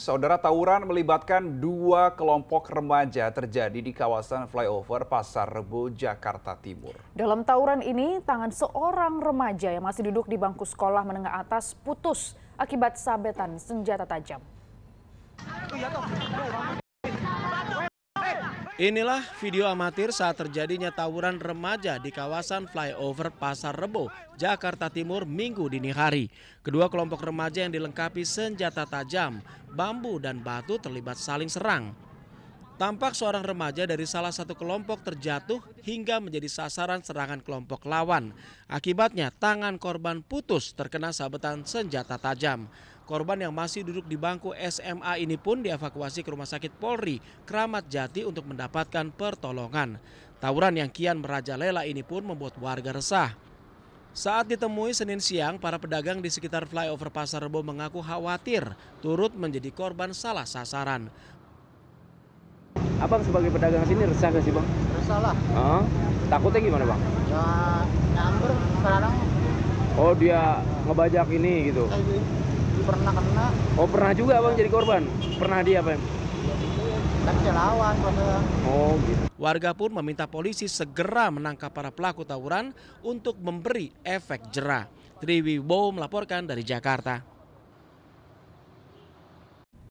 Saudara tawuran melibatkan dua kelompok remaja terjadi di kawasan flyover Pasar Rebo, Jakarta Timur. Dalam tawuran ini, tangan seorang remaja yang masih duduk di bangku sekolah menengah atas putus akibat sabetan senjata tajam. Inilah video amatir saat terjadinya tawuran remaja di kawasan flyover Pasar Rebo, Jakarta Timur minggu dini hari. Kedua kelompok remaja yang dilengkapi senjata tajam, bambu dan batu terlibat saling serang. Tampak seorang remaja dari salah satu kelompok terjatuh hingga menjadi sasaran serangan kelompok lawan. Akibatnya tangan korban putus terkena sabetan senjata tajam. Korban yang masih duduk di bangku SMA ini pun dievakuasi ke Rumah Sakit Polri, Kramat Jati untuk mendapatkan pertolongan. Tawuran yang kian merajalela ini pun membuat warga resah. Saat ditemui Senin siang, para pedagang di sekitar flyover Pasar Rebo mengaku khawatir turut menjadi korban salah sasaran. Abang sebagai pedagang sini resah gak sih bang? Resah lah. Uh, takutnya gimana bang? Ya nyamber sekarang. Oh dia ngebajak ini gitu? pernah kena oh pernah juga bang jadi korban pernah dia bang kan Oh gitu. Warga pun meminta polisi segera menangkap para pelaku tawuran untuk memberi efek jerah. Triwibowo melaporkan dari Jakarta.